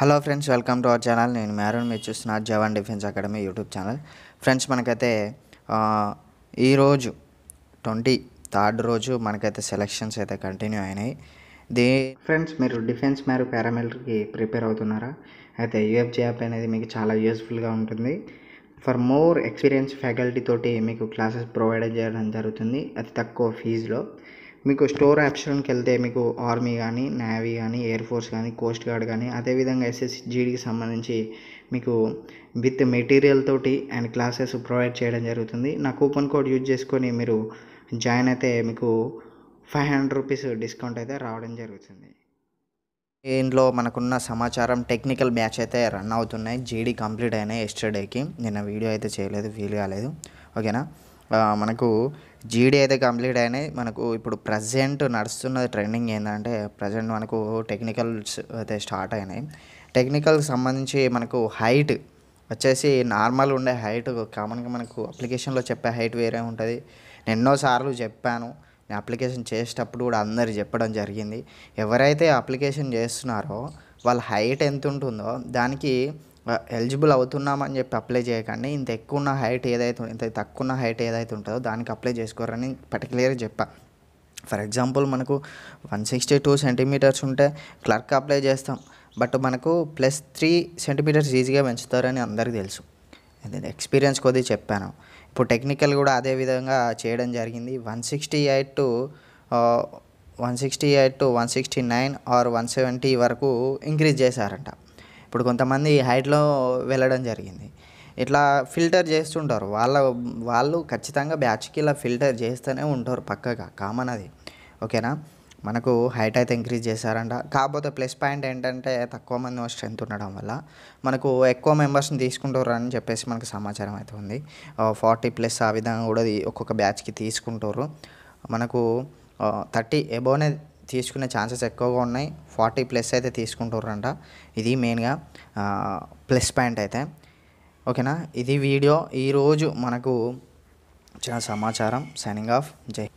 hello friends welcome to our channel నేను మ్యారూన్ మీరు చూస్తున్న Jawan defence academy YouTube channel friends మనకైతే ఈరోజు ట్వంటీ థర్డ్ రోజు మనకైతే సెలక్షన్స్ అయితే కంటిన్యూ అయినాయి దే ఫ్రెండ్స్ మీరు డిఫెన్స్ మ్యారు పారామిలిటరీకి ప్రిపేర్ అవుతున్నారా అయితే యూఎఫ్జీ యాప్ అనేది మీకు చాలా యూస్ఫుల్గా ఉంటుంది ఫర్ మోర్ ఎక్స్పీరియన్స్ ఫ్యాకల్టీ తోటి మీకు క్లాసెస్ ప్రొవైడ్ చేయడం జరుగుతుంది అతి తక్కువ ఫీజులో మీకు స్టోర్ ఆప్షన్కి వెళ్తే మీకు ఆర్మీ కానీ నేవీ కానీ ఎయిర్ ఫోర్స్ కానీ కోస్ట్ గార్డ్ కానీ అదేవిధంగా ఎస్ఎస్జీడికి సంబంధించి మీకు విత్ మెటీరియల్ తోటి అండ్ క్లాసెస్ ప్రొవైడ్ చేయడం జరుగుతుంది నా కూపన్ కోడ్ యూజ్ చేసుకొని మీరు జాయిన్ అయితే మీకు ఫైవ్ హండ్రెడ్ రూపీస్ డిస్కౌంట్ అయితే రావడం జరుగుతుంది దీంట్లో మనకున్న సమాచారం టెక్నికల్ బ్యాచ్ అయితే రన్ అవుతున్నాయి జీడీ కంప్లీట్ అయినాయి ఎస్టర్డేకి నిన్న వీడియో అయితే చేయలేదు వీలు కాలేదు ఓకేనా మనకు జీడీ అయితే కంప్లీట్ అయినాయి మనకు ఇప్పుడు ప్రజెంట్ నడుస్తున్న ట్రెండింగ్ ఏంటంటే ప్రజెంట్ మనకు టెక్నికల్స్ అయితే స్టార్ట్ అయినాయి టెక్నికల్కి సంబంధించి మనకు హైట్ వచ్చేసి నార్మల్ ఉండే హైట్ కామన్గా మనకు అప్లికేషన్లో చెప్పే హైట్ వేరే ఉంటుంది నేను ఎన్నోసార్లు చెప్పాను నేను అప్లికేషన్ చేసేటప్పుడు కూడా అందరు చెప్పడం జరిగింది ఎవరైతే అప్లికేషన్ చేస్తున్నారో వాళ్ళ హైట్ ఎంత ఉంటుందో దానికి ఎలిజిబుల్ అవుతున్నామని చెప్పి అప్లై చేయకండి ఇంత ఎక్కువ ఉన్న హైట్ ఏదైతే ఇంత తక్కువ ఉన్న హైట్ ఏదైతే ఉంటుందో దానికి అప్లై చేసుకోరని పర్టికులర్గా చెప్పా ఫర్ ఎగ్జాంపుల్ మనకు వన్ సిక్స్టీ టూ సెంటీమీటర్స్ ఉంటే క్లర్క్ అప్లై చేస్తాం బట్ మనకు ప్లస్ త్రీ సెంటీమీటర్స్ ఈజీగా పెంచుతారని అందరికీ తెలుసు ఎక్స్పీరియన్స్ కొద్దిగా చెప్పాను ఇప్పుడు టెక్నికల్ కూడా అదే విధంగా చేయడం జరిగింది one sixty eight to one sixty eight to one sixty nine or one seventy వరకు ఇంక్రీజ్ చేశారంట ఇప్పుడు కొంతమంది హైట్లో వెళ్ళడం జరిగింది ఇట్లా ఫిల్టర్ చేస్తుంటారు వాళ్ళ వాళ్ళు ఖచ్చితంగా బ్యాచ్కి ఇలా ఫిల్టర్ చేస్తూనే ఉంటారు పక్కగా కామన్ అది ఓకేనా మనకు హైట్ అయితే ఇంక్రీజ్ చేశారంట కాకపోతే ప్లస్ పాయింట్ ఏంటంటే తక్కువ మంది స్ట్రెంత్ ఉండడం వల్ల మనకు ఎక్కువ మెంబర్స్ని తీసుకుంటారు అని చెప్పేసి మనకు సమాచారం అయితే ఉంది ఫార్టీ ప్లస్ ఆ విధంగా కూడా ఒక్కొక్క బ్యాచ్కి తీసుకుంటారు మనకు థర్టీ ఎబోనే తీసుకునే ఛాన్సెస్ ఎక్కువగా ఉన్నాయి ఫార్టీ ప్లస్ అయితే తీసుకుంటారంట ఇది మెయిన్గా ప్లస్ పాయింట్ అయితే ఓకేనా ఇది వీడియో ఈరోజు మనకు వచ్చిన సమాచారం సైనింగ్ ఆఫ్ జై